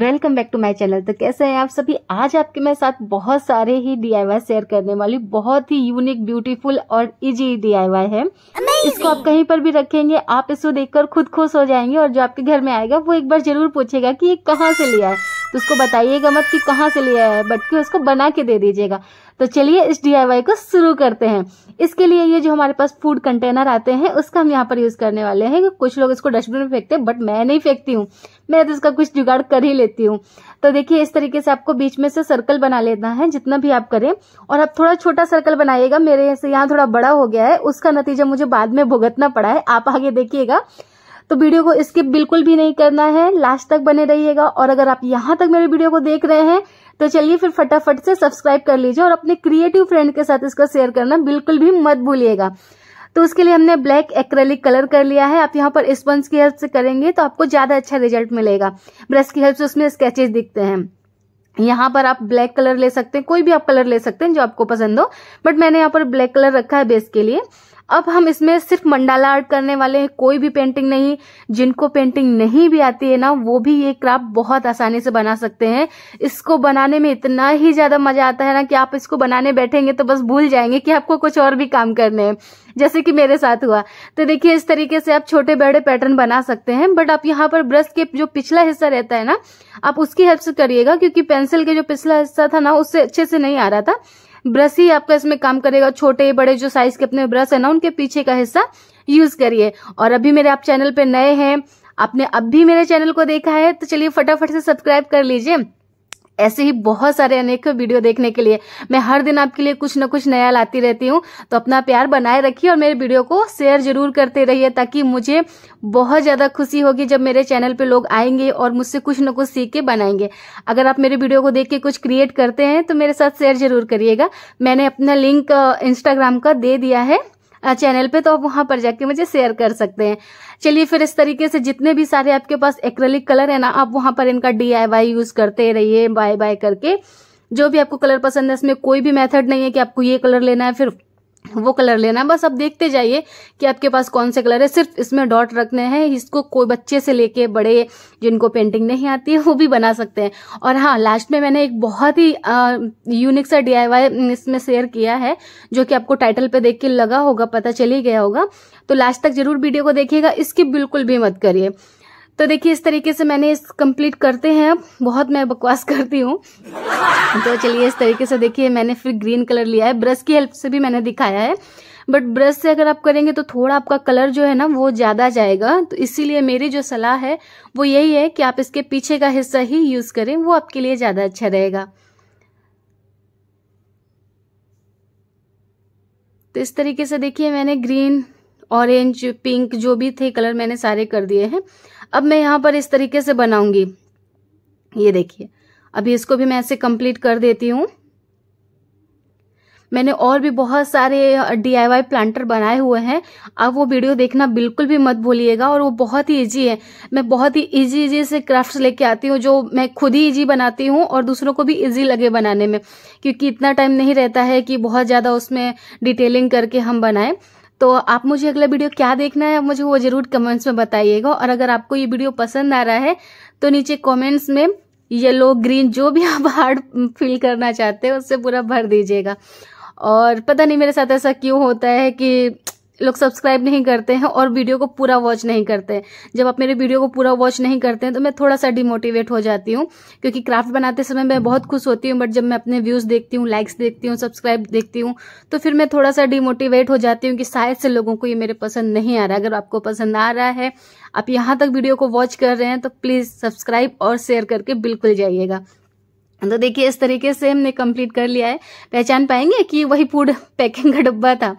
Welcome back to my channel तो कैसे हैं आप सभी आज आपके मैं साथ बहुत सारे ही डीआईवाई शेयर करने वाली बहुत ही यूनिक ब्यूटीफुल और इजी डीआईवाई है Amazing! इसको आप कहीं पर भी रखेंगे आप इसको देखकर खुद खुश हो जाएंगे और जो आपके घर में आएगा वो एक बार जरूर पूछेगा कि ये कहाँ से लिया है तो उसको बताइएगा मत कि कहाँ से लिया है बट कि उसको बना के दे दीजिएगा तो चलिए इस डी को शुरू करते हैं इसके लिए ये जो हमारे पास फूड कंटेनर आते हैं उसका हम यहाँ पर यूज़ करने वाले हैं कुछ लोग इसको डस्टबिन में फेंकते हैं बट मैं नहीं फेंकती हूँ मैं तो इसका कुछ जुगाड़ कर ही लेती हूँ तो देखिए इस तरीके से आपको बीच में से सर्कल बना लेना है जितना भी आप करें और आप थोड़ा छोटा सर्कल बनाइएगा मेरे यहाँ थोड़ा बड़ा हो गया है उसका नतीजा मुझे बाद में भुगतना पड़ा है आप आगे देखिएगा तो वीडियो को स्किप बिल्कुल भी नहीं करना है लास्ट तक बने रहिएगा और अगर आप यहां तक मेरे वीडियो को देख रहे हैं तो चलिए फिर फटाफट से सब्सक्राइब कर लीजिए और अपने क्रिएटिव फ्रेंड के साथ इसको शेयर करना बिल्कुल भी मत भूलिएगा तो उसके लिए हमने ब्लैक एक्रेलिक कलर कर लिया है आप यहाँ पर स्पंज की हेल्प से करेंगे तो आपको ज़्यादा अच्छा रिजल्ट मिलेगा ब्रश की हेल्प से उसमें स्केचेज दिखते हैं यहाँ पर आप ब्लैक कलर ले सकते हैं कोई भी आप कलर ले सकते हैं जो आपको पसंद हो बट मैंने यहाँ पर ब्लैक कलर रखा है बेस के लिए अब हम इसमें सिर्फ मंडाला आर्ट करने वाले हैं कोई भी पेंटिंग नहीं जिनको पेंटिंग नहीं भी आती है ना वो भी ये क्राफ्ट बहुत आसानी से बना सकते हैं इसको बनाने में इतना ही ज़्यादा मज़ा आता है ना कि आप इसको बनाने बैठेंगे तो बस भूल जाएंगे कि आपको कुछ और भी काम करने हैं जैसे कि मेरे साथ हुआ तो देखिए इस तरीके से आप छोटे बड़े पैटर्न बना सकते हैं बट आप यहाँ पर ब्रश के जो पिछला हिस्सा रहता है ना आप उसकी हेल्प से करिएगा क्योंकि पेंसिल के जो पिछला हिस्सा था ना उससे अच्छे से नहीं आ रहा था ब्रश ही आपका इसमें काम करेगा छोटे बड़े जो साइज के अपने ब्रश है ना उनके पीछे का हिस्सा यूज करिए और अभी मेरे आप चैनल पे नए हैं आपने अब भी मेरे चैनल को देखा है तो चलिए फटाफट से सब्सक्राइब कर लीजिए ऐसे ही बहुत सारे अनेक वीडियो देखने के लिए मैं हर दिन आपके लिए कुछ ना कुछ नया लाती रहती हूँ तो अपना प्यार बनाए रखिए और मेरे वीडियो को शेयर जरूर करते रहिए ताकि मुझे बहुत ज़्यादा खुशी होगी जब मेरे चैनल पे लोग आएंगे और मुझसे कुछ ना कुछ सीख के बनाएंगे अगर आप मेरे वीडियो को देख के कुछ क्रिएट करते हैं तो मेरे साथ शेयर जरूर करिएगा मैंने अपना लिंक इंस्टाग्राम का दे दिया है चैनल पे तो आप वहां पर जाके मुझे शेयर कर सकते हैं चलिए फिर इस तरीके से जितने भी सारे आपके पास एक्रेलिक कलर है ना आप वहां पर इनका डी यूज करते रहिए बाय बाय करके जो भी आपको कलर पसंद है इसमें कोई भी मेथड नहीं है कि आपको ये कलर लेना है फिर वो कलर लेना है बस आप देखते जाइए कि आपके पास कौन से कलर है सिर्फ इसमें डॉट रखने हैं इसको कोई बच्चे से लेके बड़े जिनको पेंटिंग नहीं आती है वो भी बना सकते हैं और हाँ लास्ट में मैंने एक बहुत ही यूनिक सा डी इसमें शेयर किया है जो कि आपको टाइटल पे देख के लगा होगा पता चल ही गया होगा तो लास्ट तक जरूर वीडियो को देखिएगा इसकी बिल्कुल भी मत करिए तो देखिए इस तरीके से मैंने इस कंप्लीट करते हैं अब बहुत मैं बकवास करती हूँ तो चलिए इस तरीके से देखिए मैंने फिर ग्रीन कलर लिया है ब्रश की हेल्प से भी मैंने दिखाया है बट ब्रश से अगर आप करेंगे तो थोड़ा आपका कलर जो है ना वो ज़्यादा जाएगा तो इसीलिए मेरी जो सलाह है वो यही है कि आप इसके पीछे का हिस्सा ही यूज़ करें वो आपके लिए ज़्यादा अच्छा रहेगा तो इस तरीके से देखिए मैंने ग्रीन ऑरेंज पिंक जो भी थे कलर मैंने सारे कर दिए हैं अब मैं यहाँ पर इस तरीके से बनाऊंगी ये देखिए अभी इसको भी मैं ऐसे कंप्लीट कर देती हूँ मैंने और भी बहुत सारे डी प्लांटर बनाए हुए हैं आप वो वीडियो देखना बिल्कुल भी मत भूलिएगा और वो बहुत ही ईजी है मैं बहुत ही इजी इजी से क्राफ्ट्स लेके आती हूँ जो मैं खुद ही ईजी बनाती हूँ और दूसरों को भी ईजी लगे बनाने में क्योंकि इतना टाइम नहीं रहता है कि बहुत ज़्यादा उसमें डिटेलिंग करके हम बनाएं तो आप मुझे अगला वीडियो क्या देखना है मुझे वो जरूर कमेंट्स में बताइएगा और अगर आपको ये वीडियो पसंद आ रहा है तो नीचे कॉमेंट्स में येलो ग्रीन जो भी आप हार्ड फील करना चाहते हैं उससे पूरा भर दीजिएगा और पता नहीं मेरे साथ ऐसा क्यों होता है कि लोग सब्सक्राइब नहीं करते हैं और वीडियो को पूरा वॉच नहीं करते हैं जब आप मेरे वीडियो को पूरा वॉच नहीं करते हैं तो मैं थोड़ा सा डिमोटिवेट हो जाती हूँ क्योंकि क्राफ्ट बनाते समय मैं बहुत खुश होती हूँ बट जब मैं अपने व्यूज़ देखती हूँ लाइक्स देखती हूँ सब्सक्राइब देखती हूँ तो फिर मैं थोड़ा सा डिमोटिवेट हो जाती हूँ कि शायद से लोगों को ये मेरे पसंद नहीं आ रहा अगर आपको पसंद आ रहा है आप यहाँ तक वीडियो को वॉच कर रहे हैं तो प्लीज़ सब्सक्राइब और शेयर करके बिल्कुल जाइएगा तो देखिए इस तरीके से हमने कंप्लीट कर लिया है पहचान पाएंगे कि वही फूड पैकिंग का डब्बा था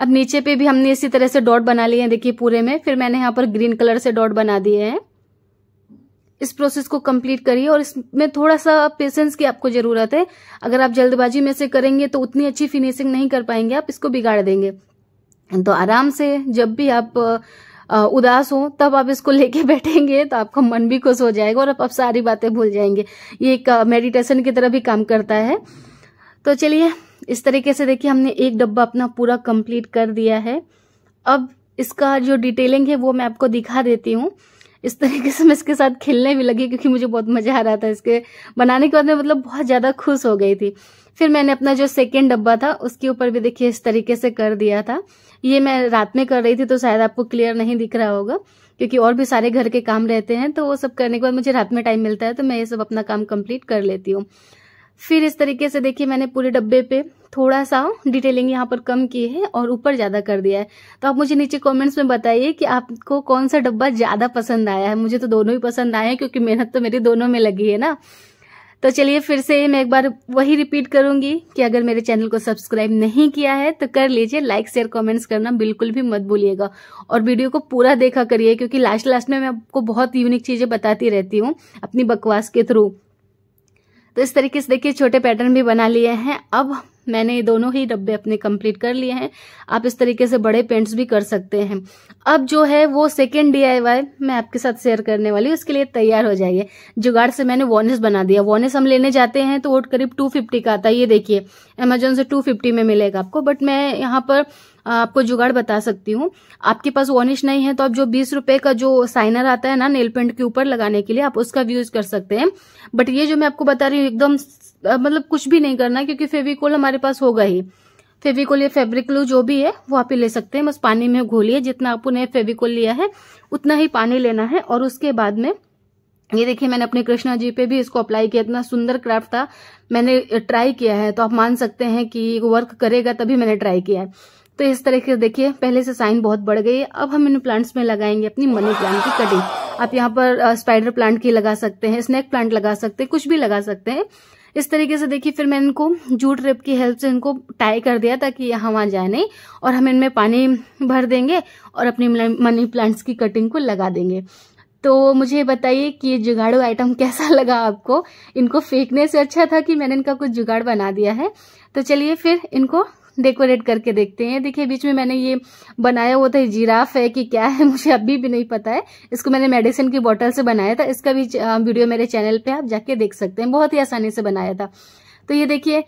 अब नीचे पे भी हमने इसी तरह से डॉट बना लिए हैं देखिए पूरे में फिर मैंने यहाँ पर ग्रीन कलर से डॉट बना दिए हैं इस प्रोसेस को कंप्लीट करिए और इसमें थोड़ा सा पेशेंस की आपको जरूरत है अगर आप जल्दबाजी में से करेंगे तो उतनी अच्छी फिनिशिंग नहीं कर पाएंगे आप इसको बिगाड़ देंगे तो आराम से जब भी आप उदास हो तब आप इसको लेके बैठेंगे तो आपका मन भी खुश हो जाएगा और आप, आप सारी बातें भूल जाएंगे ये एक मेडिटेशन की तरह भी काम करता है तो चलिए इस तरीके से देखिए हमने एक डब्बा अपना पूरा कंप्लीट कर दिया है अब इसका जो डिटेलिंग है वो मैं आपको दिखा देती हूँ इस तरीके से मैं इसके साथ खेलने भी लगी क्योंकि मुझे बहुत मज़ा आ रहा था इसके बनाने के बाद मैं मतलब बहुत ज़्यादा खुश हो गई थी फिर मैंने अपना जो सेकेंड डब्बा था उसके ऊपर भी देखिए इस तरीके से कर दिया था ये मैं रात में कर रही थी तो शायद आपको क्लियर नहीं दिख रहा होगा क्योंकि और भी सारे घर के काम रहते हैं तो वो सब करने के बाद मुझे रात में टाइम मिलता है तो मैं ये सब अपना काम कंप्लीट कर लेती हूँ फिर इस तरीके से देखिए मैंने पूरे डब्बे पे थोड़ा सा डिटेलिंग यहाँ पर कम की है और ऊपर ज़्यादा कर दिया है तो आप मुझे नीचे कमेंट्स में बताइए कि आपको कौन सा डब्बा ज़्यादा पसंद आया है मुझे तो दोनों ही पसंद आए हैं क्योंकि मेहनत तो मेरी दोनों में लगी है ना तो चलिए फिर से मैं एक बार वही रिपीट करूंगी कि अगर मेरे चैनल को सब्सक्राइब नहीं किया है तो कर लीजिए लाइक शेयर कमेंट्स करना बिल्कुल भी मत भूलिएगा और वीडियो को पूरा देखा करिए क्योंकि लास्ट लास्ट में मैं आपको बहुत यूनिक चीज़ें बताती रहती हूँ अपनी बकवास के थ्रू तो इस तरीके से देखिए छोटे पैटर्न भी बना लिए हैं अब मैंने दोनों ही डब्बे अपने कंप्लीट कर लिए हैं आप इस तरीके से बड़े पेंट्स भी कर सकते हैं अब जो है वो सेकेंड डी मैं आपके साथ शेयर करने वाली हूँ उसके लिए तैयार हो जाइए जुगाड़ से मैंने वॉनेस बना दिया वॉनेस हम लेने जाते हैं तो वो करीब टू फिफ्टी का आता है ये देखिए अमेजोन से टू फिफ्टी में मिलेगा आपको बट मैं यहाँ पर आपको जुगाड़ बता सकती हूँ आपके पास वॉनिश नहीं है तो आप जो बीस रुपए का जो साइनर आता है ना नेल पेंट के ऊपर लगाने के लिए आप उसका भी यूज कर सकते हैं बट ये जो मैं आपको बता रही हूँ एकदम मतलब कुछ भी नहीं करना क्योंकि फेविकोल हमारे पास होगा ही फेविकोल या फेब्रिकलू जो भी है वो आप ले सकते हैं बस पानी में घोलिए जितना आपने फेविकोल लिया है उतना ही पानी लेना है और उसके बाद में ये देखिए मैंने अपने कृष्णा जी पे भी इसको अप्लाई किया इतना सुंदर क्राफ्ट था मैंने ट्राई किया है तो आप मान सकते हैं कि वर्क करेगा तभी मैंने ट्राई किया है तो इस तरीके से देखिए पहले से साइन बहुत बढ़ गई है अब हम इन प्लांट्स में लगाएंगे अपनी मनी प्लांट की कटिंग आप यहाँ पर स्पाइडर प्लांट की लगा सकते हैं स्नैक प्लांट लगा सकते हैं कुछ भी लगा सकते हैं इस तरीके से देखिए फिर मैं इनको जूट रेप की हेल्प से इनको टाई कर दिया ताकि यहाँ वहाँ जाए नहीं और हम इनमें पानी भर देंगे और अपनी मनी प्लांट्स की कटिंग को लगा देंगे तो मुझे बताइए कि ये जुगाड़ू आइटम कैसा लगा आपको इनको फेंकने से अच्छा था कि मैंने इनका कुछ जुगाड़ बना दिया है तो चलिए फिर इनको डेकोरेट करके देखते हैं देखिए बीच में मैंने ये बनाया हुआ था जिराफ है कि क्या है मुझे अभी भी नहीं पता है इसको मैंने मेडिसिन की बॉटल से बनाया था इसका भी वीडियो मेरे चैनल पे आप जाके देख सकते हैं बहुत ही आसानी से बनाया था तो ये देखिए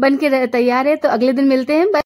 बन के तैयार है तो अगले दिन मिलते हैं